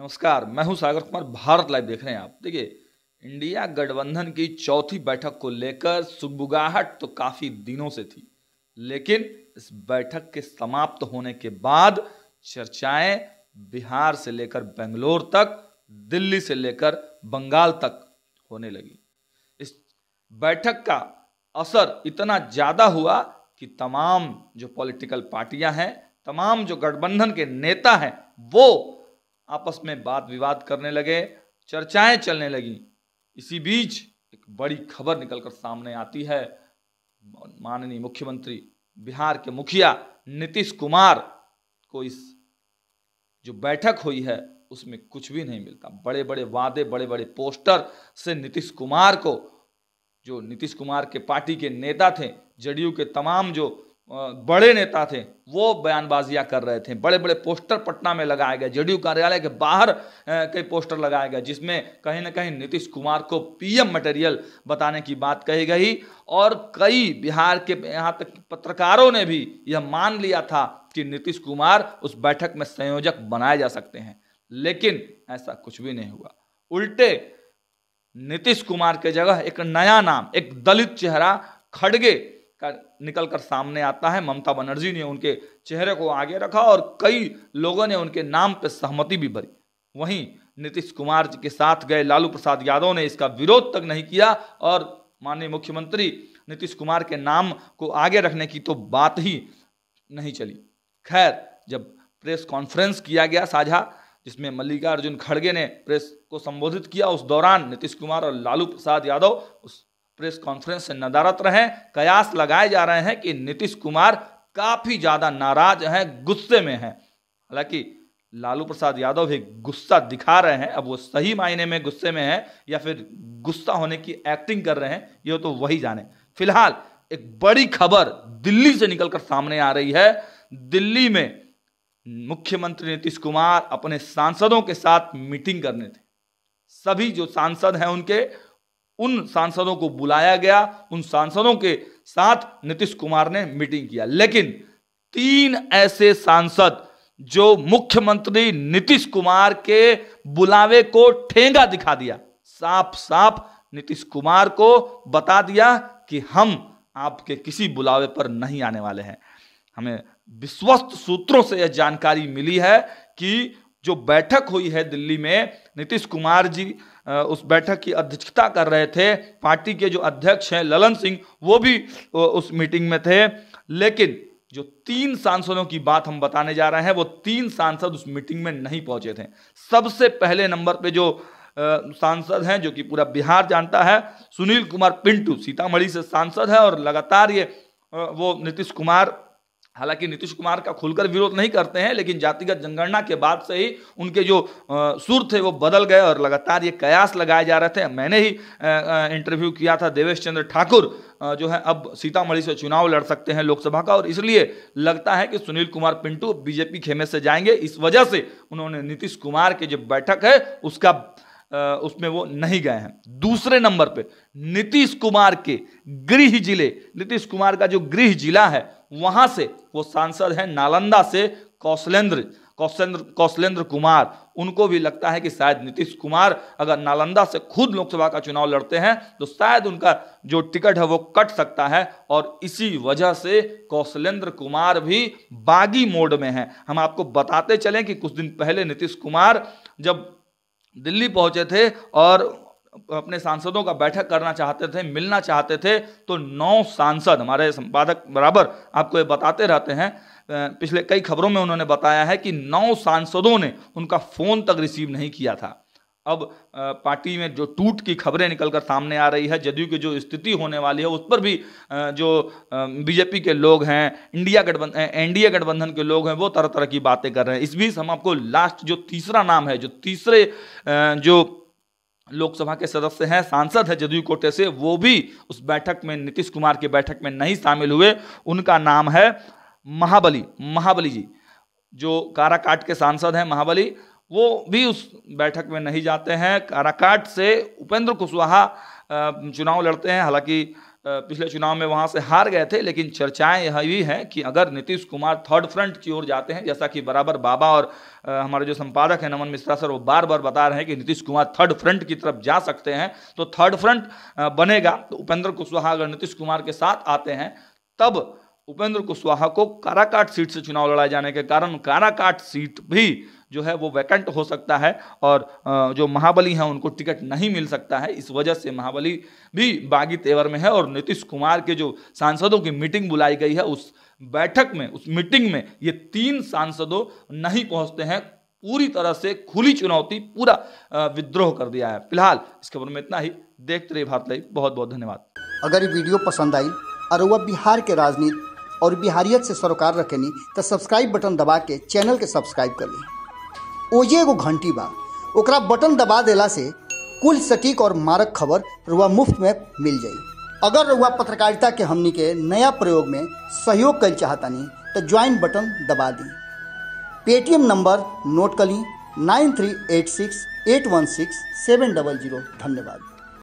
नमस्कार मैं हूं सागर कुमार भारत लाइव देख रहे हैं आप देखिए इंडिया गठबंधन की चौथी बैठक को लेकर सुगबुगाहट तो काफी दिनों से थी लेकिन इस बैठक के समाप्त होने के बाद चर्चाएं बिहार से लेकर बेंगलोर तक दिल्ली से लेकर बंगाल तक होने लगी इस बैठक का असर इतना ज़्यादा हुआ कि तमाम जो पॉलिटिकल पार्टियां हैं तमाम जो गठबंधन के नेता हैं वो आपस में बात विवाद करने लगे चर्चाएं चलने लगी इसी बीच एक बड़ी खबर निकलकर सामने आती है माननीय मुख्यमंत्री बिहार के मुखिया नीतीश कुमार को इस जो बैठक हुई है उसमें कुछ भी नहीं मिलता बड़े बड़े वादे बड़े बड़े पोस्टर से नीतीश कुमार को जो नीतीश कुमार के पार्टी के नेता थे जेडीयू के तमाम जो बड़े नेता थे वो बयानबाजियां कर रहे थे बड़े बड़े पोस्टर पटना में लगाए गए जेडीयू कार्यालय के बाहर कई पोस्टर लगाए गए जिसमें कहीं ना कहीं नीतीश कुमार को पीएम मटेरियल बताने की बात कही गई और कई बिहार के यहाँ तक पत्रकारों ने भी यह मान लिया था कि नीतीश कुमार उस बैठक में संयोजक बनाए जा सकते हैं लेकिन ऐसा कुछ भी नहीं हुआ उल्टे नीतीश कुमार के जगह एक नया नाम एक दलित चेहरा खड़गे का निकल कर सामने आता है ममता बनर्जी ने उनके चेहरे को आगे रखा और कई लोगों ने उनके नाम पर सहमति भी भरी वहीं नीतीश कुमार जी के साथ गए लालू प्रसाद यादव ने इसका विरोध तक नहीं किया और माननीय मुख्यमंत्री नीतीश कुमार के नाम को आगे रखने की तो बात ही नहीं चली खैर जब प्रेस कॉन्फ्रेंस किया गया साझा जिसमें मल्लिकार्जुन खड़गे ने प्रेस को संबोधित किया उस दौरान नीतीश कुमार और लालू प्रसाद यादव उस प्रेस कॉन्फ्रेंस से नदारत रहे कयास लगाए जा रहे हैं कि नीतीश कुमार काफ़ी ज़्यादा नाराज हैं गुस्से में हैं हालांकि लालू प्रसाद यादव भी गुस्सा दिखा रहे हैं अब वो सही मायने में गुस्से में हैं या फिर गुस्सा होने की एक्टिंग कर रहे हैं ये तो वही जाने फिलहाल एक बड़ी खबर दिल्ली से निकलकर सामने आ रही है दिल्ली में मुख्यमंत्री नीतीश कुमार अपने सांसदों के साथ मीटिंग करने थे सभी जो सांसद हैं उनके उन सांसदों को बुलाया गया उन सांसदों के साथ नीतीश कुमार ने मीटिंग किया लेकिन तीन ऐसे सांसद जो मुख्यमंत्री नीतीश कुमार के बुलावे को ठेंगा दिखा दिया साफ साफ नीतीश कुमार को बता दिया कि हम आपके किसी बुलावे पर नहीं आने वाले हैं हमें विश्वस्त सूत्रों से यह जानकारी मिली है कि जो बैठक हुई है दिल्ली में नीतीश कुमार जी उस बैठक की अध्यक्षता कर रहे थे पार्टी के जो अध्यक्ष हैं ललन सिंह वो भी उस मीटिंग में थे लेकिन जो तीन सांसदों की बात हम बताने जा रहे हैं वो तीन सांसद उस मीटिंग में नहीं पहुंचे थे सबसे पहले नंबर पे जो सांसद हैं जो कि पूरा बिहार जानता है सुनील कुमार पिंटू सीतामढ़ी से सांसद है और लगातार ये वो नीतीश कुमार हालांकि नीतीश कुमार का खुलकर विरोध नहीं करते हैं लेकिन जातिगत जनगणना के बाद से ही उनके जो सुर थे वो बदल गए और लगातार ये कयास लगाए जा रहे थे मैंने ही इंटरव्यू किया था देवेश चंद्र ठाकुर जो है अब सीतामढ़ी से चुनाव लड़ सकते हैं लोकसभा का और इसलिए लगता है कि सुनील कुमार पिंटू बीजेपी खेमे से जाएंगे इस वजह से उन्होंने नीतीश कुमार की जो बैठक है उसका उसमें वो नहीं गए हैं दूसरे नंबर पे नीतीश कुमार के गृह जिले नीतीश कुमार का जो गृह जिला है वहाँ से वो सांसद हैं नालंदा से कौशलेंद्र कौशलेंद्र कौशलेंद्र कुमार उनको भी लगता है कि शायद नीतीश कुमार अगर नालंदा से खुद लोकसभा का चुनाव लड़ते हैं तो शायद उनका जो टिकट है वो कट सकता है और इसी वजह से कौशलेंद्र कुमार भी बागी मोड में हैं हम आपको बताते चलें कि कुछ दिन पहले नीतीश कुमार जब दिल्ली पहुंचे थे और अपने सांसदों का बैठक करना चाहते थे मिलना चाहते थे तो नौ सांसद हमारे संपादक बराबर आपको ये बताते रहते हैं पिछले कई खबरों में उन्होंने बताया है कि नौ सांसदों ने उनका फ़ोन तक रिसीव नहीं किया था अब पार्टी में जो टूट की खबरें निकलकर सामने आ रही है जदयू की जो स्थिति होने वाली है उस पर भी जो बीजेपी के लोग हैं इंडिया गठबंधन एनडीए गठबंधन के लोग हैं वो तरह तरह की बातें कर रहे हैं इस बीच हम आपको लास्ट जो तीसरा नाम है जो तीसरे जो लोकसभा के सदस्य हैं सांसद है जदयू कोटे से वो भी उस बैठक में नीतीश कुमार की बैठक में नहीं शामिल हुए उनका नाम है महाबली महाबली जी जो काराकाट के सांसद हैं महाबली वो भी उस बैठक में नहीं जाते हैं काराकाट से उपेंद्र कुशवाहा चुनाव लड़ते हैं हालांकि पिछले चुनाव में वहाँ से हार गए थे लेकिन चर्चाएं यह भी हैं कि अगर नीतीश कुमार थर्ड फ्रंट की ओर जाते हैं जैसा कि बराबर बाबा और हमारे जो संपादक हैं नमन मिश्रा सर वो बार बार बता रहे हैं कि नीतीश कुमार थर्ड फ्रंट की तरफ जा सकते हैं तो थर्ड फ्रंट बनेगा तो उपेंद्र कुशवाहा अगर नीतीश कुमार के साथ आते हैं तब उपेंद्र कुशवाहा को काराकाट सीट से चुनाव लड़ाए जाने के कारण काराकाट सीट भी जो है वो वैकेंट हो सकता है और जो महाबली हैं उनको टिकट नहीं मिल सकता है इस वजह से महाबली भी बागी तेवर में है और नीतीश कुमार के जो सांसदों की मीटिंग बुलाई गई है उस बैठक में उस मीटिंग में ये तीन सांसदों नहीं पहुंचते हैं पूरी तरह से खुली चुनौती पूरा विद्रोह कर दिया है फिलहाल इस खबर में इतना ही देखते रहिए भारत लाइव बहुत बहुत धन्यवाद अगर ये वीडियो पसंद आई और वह बिहार के राजनीति और बिहारियत से सरोकार रखेनी तो सब्सक्राइब बटन दबा के चैनल के सब्सक्राइब कर ली ओजे एगो घंटी बा ओकरा बटन दबा देला से कुल सटीक और मारक खबर रुआ मुफ्त में मिल जाए अगर रुआ पत्रकारिता के हमनी के नया प्रयोग में सहयोग कर चाहतनी तो ज्वाइन बटन दबा दी पेटीएम नंबर नोट कर ली nine three eight six eight one six seven double zero धन्यवाद